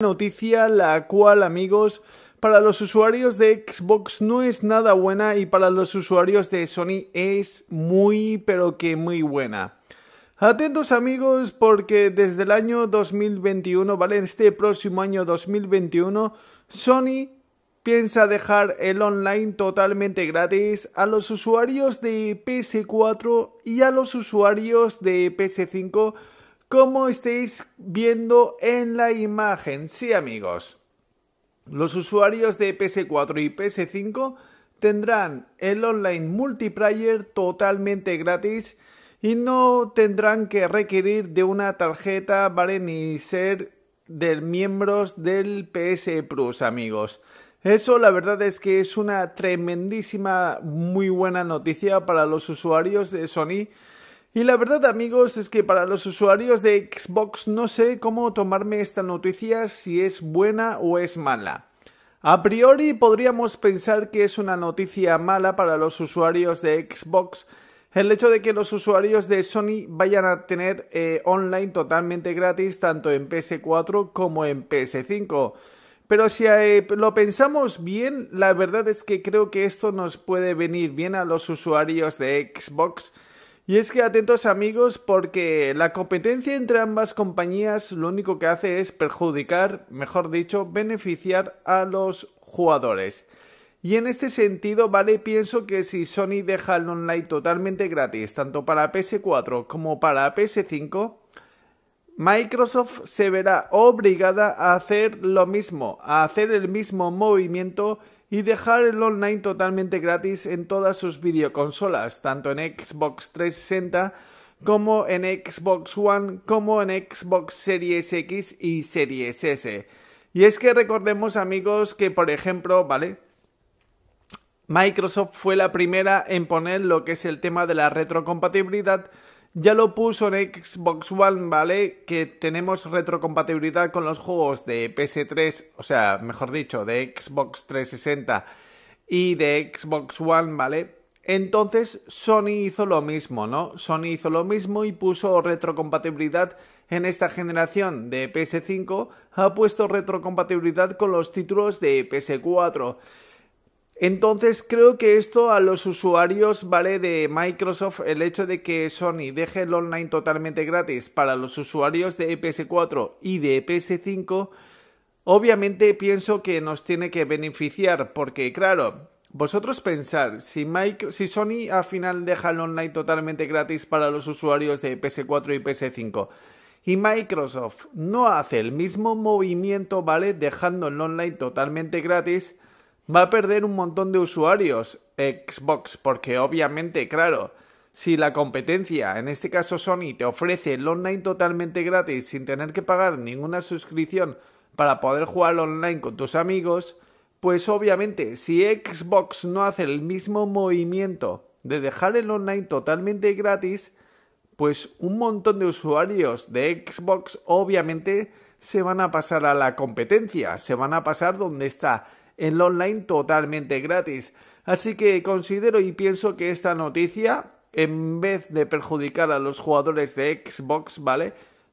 noticia la cual amigos para los usuarios de Xbox no es nada buena y para los usuarios de Sony es muy pero que muy buena. Atentos amigos porque desde el año 2021, vale, este próximo año 2021, Sony piensa dejar el online totalmente gratis a los usuarios de PS4 y a los usuarios de PS5 como estáis viendo en la imagen. Sí, amigos, los usuarios de PS4 y PS5 tendrán el online multiplayer totalmente gratis y no tendrán que requerir de una tarjeta, ¿vale? Ni ser de miembros del PS Plus, amigos. Eso la verdad es que es una tremendísima, muy buena noticia para los usuarios de Sony y la verdad amigos es que para los usuarios de Xbox no sé cómo tomarme esta noticia si es buena o es mala. A priori podríamos pensar que es una noticia mala para los usuarios de Xbox el hecho de que los usuarios de Sony vayan a tener eh, online totalmente gratis tanto en PS4 como en PS5. Pero si eh, lo pensamos bien, la verdad es que creo que esto nos puede venir bien a los usuarios de Xbox y es que atentos amigos porque la competencia entre ambas compañías lo único que hace es perjudicar, mejor dicho, beneficiar a los jugadores. Y en este sentido, vale, pienso que si Sony deja el online totalmente gratis, tanto para PS4 como para PS5, Microsoft se verá obligada a hacer lo mismo, a hacer el mismo movimiento y dejar el online totalmente gratis en todas sus videoconsolas, tanto en Xbox 360 como en Xbox One, como en Xbox Series X y Series S. Y es que recordemos amigos que por ejemplo, ¿vale? Microsoft fue la primera en poner lo que es el tema de la retrocompatibilidad ya lo puso en Xbox One, ¿vale? Que tenemos retrocompatibilidad con los juegos de PS3, o sea, mejor dicho, de Xbox 360 y de Xbox One, ¿vale? Entonces Sony hizo lo mismo, ¿no? Sony hizo lo mismo y puso retrocompatibilidad en esta generación de PS5, ha puesto retrocompatibilidad con los títulos de PS4. Entonces creo que esto a los usuarios vale de Microsoft el hecho de que Sony deje el online totalmente gratis para los usuarios de e PS4 y de e PS5. Obviamente pienso que nos tiene que beneficiar porque claro, vosotros pensar si, si Sony al final deja el online totalmente gratis para los usuarios de e PS4 y PS5 y Microsoft no hace el mismo movimiento, ¿vale? Dejando el online totalmente gratis va a perder un montón de usuarios Xbox, porque obviamente, claro, si la competencia, en este caso Sony, te ofrece el online totalmente gratis sin tener que pagar ninguna suscripción para poder jugar online con tus amigos, pues obviamente si Xbox no hace el mismo movimiento de dejar el online totalmente gratis, pues un montón de usuarios de Xbox obviamente se van a pasar a la competencia, se van a pasar donde está en online totalmente gratis. Así que considero y pienso que esta noticia, en vez de perjudicar a los jugadores de Xbox, ¿vale?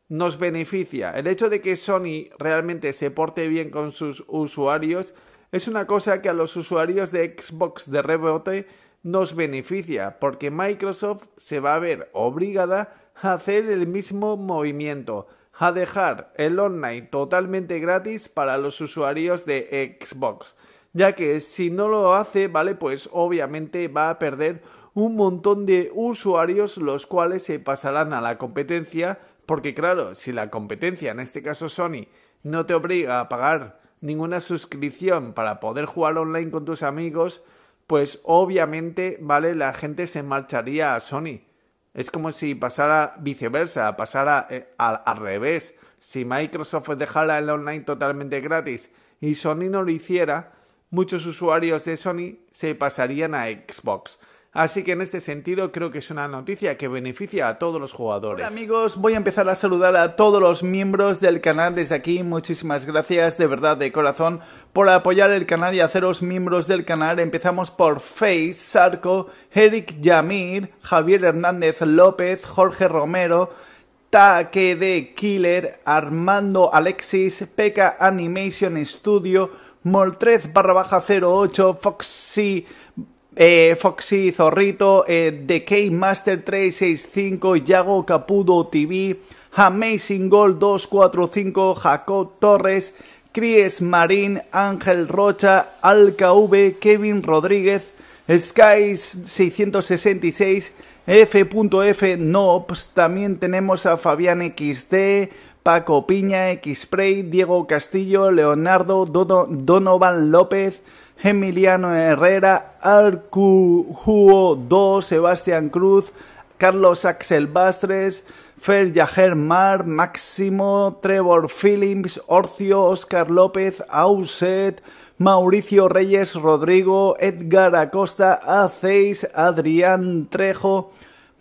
Nos beneficia. El hecho de que Sony realmente se porte bien con sus usuarios es una cosa que a los usuarios de Xbox de rebote nos beneficia, porque Microsoft se va a ver obligada a hacer el mismo movimiento a dejar el online totalmente gratis para los usuarios de Xbox, ya que si no lo hace, ¿vale? Pues obviamente va a perder un montón de usuarios los cuales se pasarán a la competencia, porque claro, si la competencia, en este caso Sony, no te obliga a pagar ninguna suscripción para poder jugar online con tus amigos, pues obviamente, ¿vale? La gente se marcharía a Sony. Es como si pasara viceversa, pasara eh, al, revés. Si Microsoft dejara el online totalmente gratis y Sony no lo hiciera, muchos usuarios de Sony se pasarían a Xbox. Así que en este sentido creo que es una noticia que beneficia a todos los jugadores. amigos, voy a empezar a saludar a todos los miembros del canal desde aquí. Muchísimas gracias de verdad de corazón por apoyar el canal y haceros miembros del canal. Empezamos por Face, Sarco, Eric Yamir, Javier Hernández López, Jorge Romero, Taque de Killer, Armando Alexis, Peca Animation Studio, Moltrez barra baja 08, Foxy eh, Foxy Zorrito, eh, The K Master 365, Yago Capudo TV, Amazing Gold 245, Jacob Torres, Cries Marín, Ángel Rocha, Alka V, Kevin Rodríguez, Skies 666, F.F. Nobs, también tenemos a Fabián XD, Paco Piña, Xpray, Diego Castillo, Leonardo, Donovan López, Emiliano Herrera, Arcujuo 2, Sebastián Cruz, Carlos Axel Bastres, Fer Yajer Mar, Máximo, Trevor Phillips, Orcio, Oscar López, Auset, Mauricio Reyes Rodrigo, Edgar Acosta, Aceis, Adrián Trejo,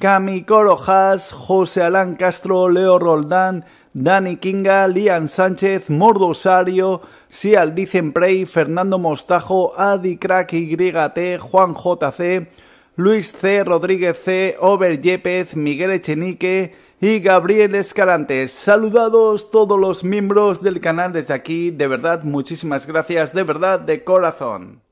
Cami Corojas, José Alán Castro, Leo Roldán, Dani Kinga, Lian Sánchez, Mordosario, Sial Dicenprey, Fernando Mostajo, Adi Crack YT, Juan JC, Luis C. Rodríguez C., Over Yepes, Miguel Echenique y Gabriel Escarantes. Saludados todos los miembros del canal desde aquí, de verdad, muchísimas gracias, de verdad, de corazón.